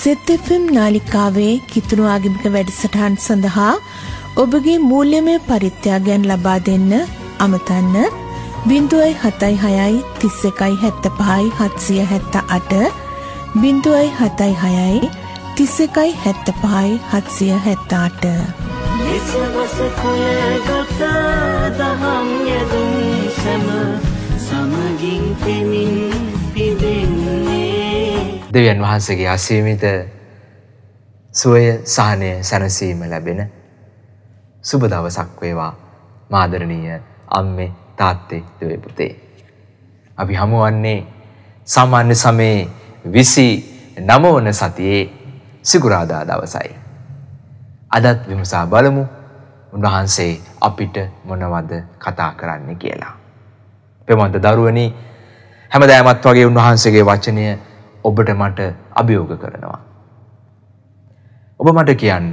සෙත්FM නාලිකාවේ කිතුණු ආගමික වැඩසටහන් සඳහා ඔබගේ මූල්‍යමය පරිත්‍යාගයන් ලබා දෙන්න අමතන්න 0.76 31 75 778 0.76 31 75 778 විසවස කුලගත දහම් යදුන් සම සමගින් පෙනී දෙවියන් වහන්සේගේ අසීමිත සුවය සහනය සැනසීම ලැබෙන සුබ දවසක් වේවා මාදරණීය අම්මේ තාත්තේ දුවේ පුතේ. අපි හමුවන්නේ සාමාන්‍ය සමයේ 29 වන සතියේ සිකුරාදා දවසයි. අදත් විමසා බලමු උන්වහන්සේ අපිට මොනවද කතා කරන්න කියලා. පෙමන්ත දරුවනි හැමදාමත් වගේ උන්වහන්සේගේ වචනය ඔබට මට අභියෝග කරනවා. ඔබ මට කියන්න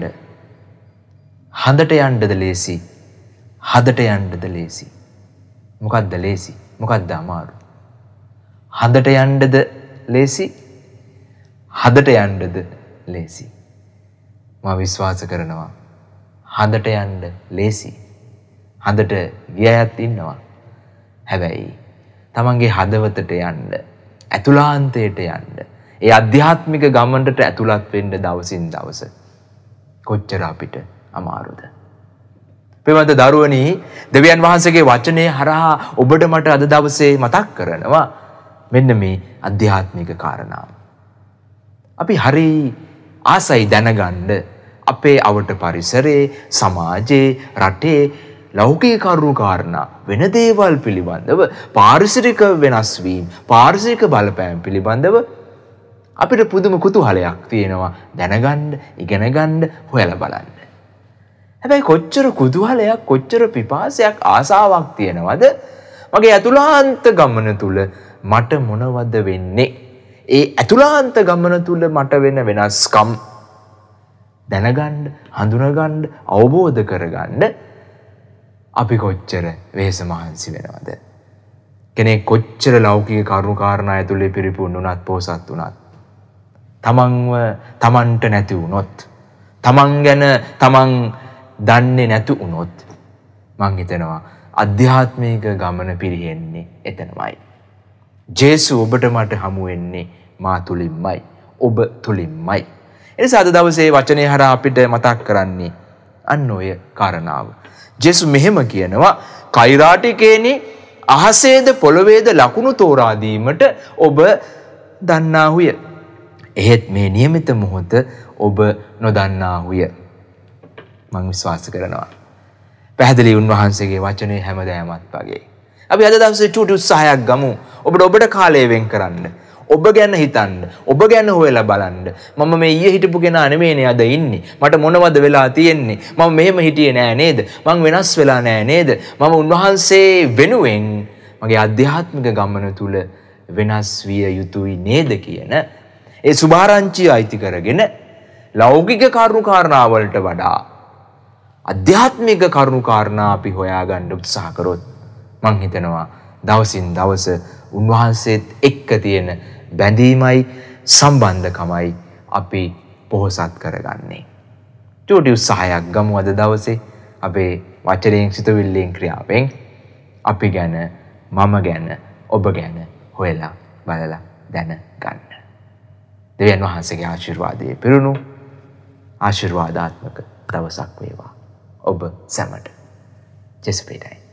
හඳට යන්ඩද ලේසි හදට යන්ඩද ලේසි මොකක්ද ලේසි මොකක්ද අමාරු හඳට යන්ඩද ලේසි හදට යන්ඩද ලේසි මා විශ්වාස කරනවා හඳට යන්ඩ ලේසි හඳට ගිය අයත් ඉන්නවා හැබැයි තමන්ගේ හදවතට යන්න ඇතුලාන්තයට යන්න. ඒ අධ්‍යාත්මික ගමන්ට ඇතුළත් වෙන්න දවසින් දවස. කොච්චර අපිට අමාරුද. පිමත දරුවනී දෙවියන් වහන්සේගේ වචනය හරහා ඔබට මට අද දවසේ මතක් කරනවා මෙන්න මේ අධ්‍යාත්මික කාරණාව. අපි හරි ආසයි දැනගන්න අපේ අවට පරිසරේ සමාජයේ රටේ ලෞකික කරු කාරණා වෙන දේවල් පිළිබඳව පාරිසරික වෙනස් වීම පාරිසරික බලපෑම් පිළිබඳව අපිට පුදුම කුතුහලයක් තියෙනවා දැනගන්න ඉගෙන ගන්න හොයලා බලන්න. හැබැයි කොච්චර කුතුහලයක් කොච්චර පිපාසයක් ආසාවක් තියෙනවද මගේ ඇතුළාන්ත ගමන තුල මට මොනවද වෙන්නේ? ඒ ඇතුළාන්ත ගමන තුල මට වෙන වෙනස්කම් දැනගන්න හඳුනගන්න අවබෝධ කරගන්න අපි කොච්චර වෙහෙස මහන්සි වෙනවද. කෙනෙක් කොච්චර ලෞකික කරුණුකාරණා ඇතුළේ පිරිපුන් වුණත් පෝසත් වුණත්. තමන්ව තමන්ට නැති වුණොත්. තමන් ගැන තමන් දන්නේ නැතු වුණොත් මං හිතනවා අධ්‍යාත්මික ගමන පිරිහෙන්නේ එතනමයි. ජේසු ඔබට මට හමුවෙන්නේ මා තුලින්මයි. ඔබ තුලින්මයි. එනිසා අද දවසේ වචනය හරහා අපිට මතක් කරන්නේ අන්න ඔය කාරණාව. ජෙසු මෙහෙම කියනවා කෛරාටිකේනි අහසේද පොළොවේද ලකුණු තෝරා දීමට ඔබ දන්නාහුය. එහෙත් මේ નિયમિત මොහොත ඔබ නොදන්නාහුය. මම විශ්වාස කරනවා. පැහැදිලි උන්වහන්සේගේ වචනේ හැමදාමත් වගේ. අපි අද දවසේ චූටි උත්සාහයක් ගමු. ඔබට ඔබට කාලය වෙන් කරන්න. ඔබ ගැන හිතන්න. ඔබ ගැන හොයලා බලන්න. මම මේ ඊයේ හිටපු කෙනා නෙමෙයිනේ අද ඉන්නේ. මට මොනවද වෙලා තියෙන්නේ? මම මෙහෙම හිටියේ නෑ නේද? මං වෙනස් වෙලා නෑ නේද? මම උන්වහන්සේ වෙනුවෙන් මගේ අධ්‍යාත්මික ගමන තුල වෙනස් විය යුතුයි නේද කියන ඒ සුභාරංචිය අයිති කරගෙන ලෞකික කරුණු කාරණාවලට වඩා අධ්‍යාත්මික කරුණු කාරණා අපි හොයාගන්න උත්සාහ කරොත් මං හිතනවා දවසින් දවස උන්වහන්සේත් එක්ක තියෙන බැඳීමයි සම්බන්ධකමයි අපි පොහොසත් කරගන්නේ. චූටි උත්සාහයක් ගමු අද දවසේ අපේ වචනයෙන් සිතවිල්ලෙන් ක්‍රියාවෙන් අපි ගැන මම ගැන ඔබ ගැන හොයලා බලලා දැන ගන්න. දෙවියන් වහන්සේගේ ආශිර්වාදයේ පිරුණු ආශිර්වාදාත්මක දවසක් වේවා. ඔබ සැමට. ජෙසපේටයි.